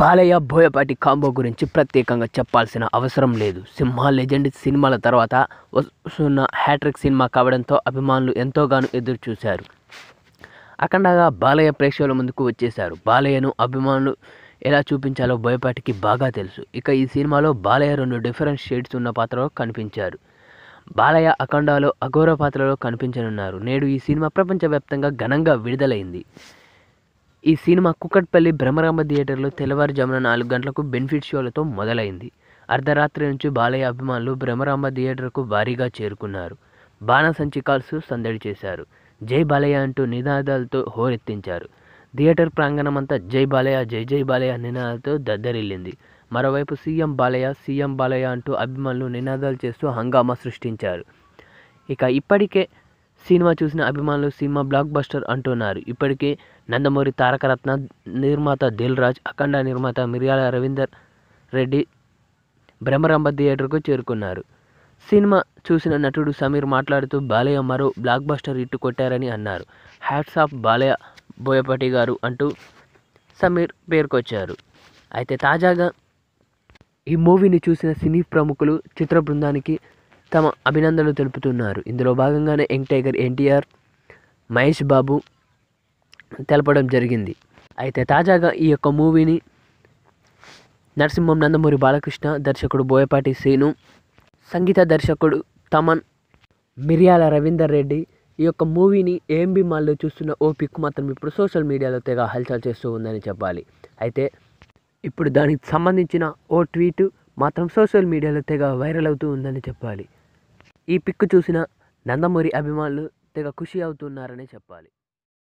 Balayya Boyapati combo గురించి ప్రత్యేకంగా చెప్పాల్సిన అవసరం లేదు సింహ లెజెండ్ సినిమాల తర్వాత వస్తున్న హ్యాట్రిక్ సినిమా కావడంతో అభిమానులు ఎంతోగానో ఎదురు చూశారు అఖండగా బాలయ్య ప్రేక్షకుల ముందుకు వచ్చేశారు బాలయ్యను అభిమానులు ఎలా చూపించాలో బోయపాటికి బాగా తెలుసు ఇక ఈ సినిమాలో బాలయ్య రెండు డిఫరెంట్ షేడ్స్ ఉన్న పాత్రలో కనిపించారు బాలయ్య అఖండాలో అఘోర పాత్రలో కనిపించనున్నారు నేడు ఈ సినిమా ప్రపంచవ్యాప్తంగా ఘనంగా విడుదలైంది ఈ సినిమా కుక్కట్పల్లి బ్రహ్మరామ థియేటర్లో తెల్లవారుజామున నాలుగు గంటలకు బెనిఫిట్ షోలతో మొదలైంది అర్ధరాత్రి నుంచి బాలయ్య అభిమానులు బ్రహ్మరామ థియేటర్కు భారీగా చేరుకున్నారు బాణసంచి కాల్స్ సందడి చేశారు జై బాలయ్య అంటూ నినాదాలతో హోరెత్తించారు థియేటర్ ప్రాంగణమంతా జై బాలయ్య జై జై బాలయ్య నినాదాలతో దద్దరిల్లింది మరోవైపు సీఎం బాలయ్య సీఎం బాలయ్య అంటూ అభిమానులు నినాదాలు చేస్తూ హంగామా సృష్టించారు ఇక ఇప్పటికే సినిమా చూసిన అభిమానులు సినిమా బ్లాక్ బస్టర్ అంటున్నారు ఇప్పటికే నందమూరి తారకరత్న నిర్మాత దిల్ రాజ్ అఖండ నిర్మాత మిర్యాల రవీందర్ రెడ్డి బ్రహ్మరంభ థియేటర్కు చేరుకున్నారు సినిమా చూసిన నటుడు సమీర్ మాట్లాడుతూ బాలయ్య మరో బ్లాక్ బస్టర్ ఇట్టు కొట్టారని అన్నారు హ్యాట్స్ ఆఫ్ బాలయ్య బోయపాటి గారు అంటూ సమీర్ పేర్కొచ్చారు అయితే తాజాగా ఈ మూవీని చూసిన సినీ ప్రముఖులు చిత్ర బృందానికి తమ అభినందనలు తెలుపుతున్నారు ఇందులో భాగంగానే యంగ్ టైగర్ ఎన్టీఆర్ మహేష్ బాబు తెలపడం జరిగింది అయితే తాజాగా ఈ యొక్క మూవీని నరసింహం నందమూరి బాలకృష్ణ దర్శకుడు బోయపాటి శ్రీను సంగీత దర్శకుడు తమన్ మిర్యాల రవీందర్ రెడ్డి ఈ యొక్క మూవీని ఏఎంబి మాల్లో చూస్తున్న ఓ పిక్ మాత్రం ఇప్పుడు సోషల్ మీడియాలో తెగ హల్చల్ చేస్తూ ఉందని చెప్పాలి అయితే ఇప్పుడు దానికి సంబంధించిన ఓ ట్వీట్ మాత్రం సోషల్ మీడియాలో తెగ వైరల్ అవుతూ ఉందని చెప్పాలి ఈ పిక్ చూసిన నందమూరి అభిమానులు తెగ ఖుషి అవుతున్నారనే చెప్పాలి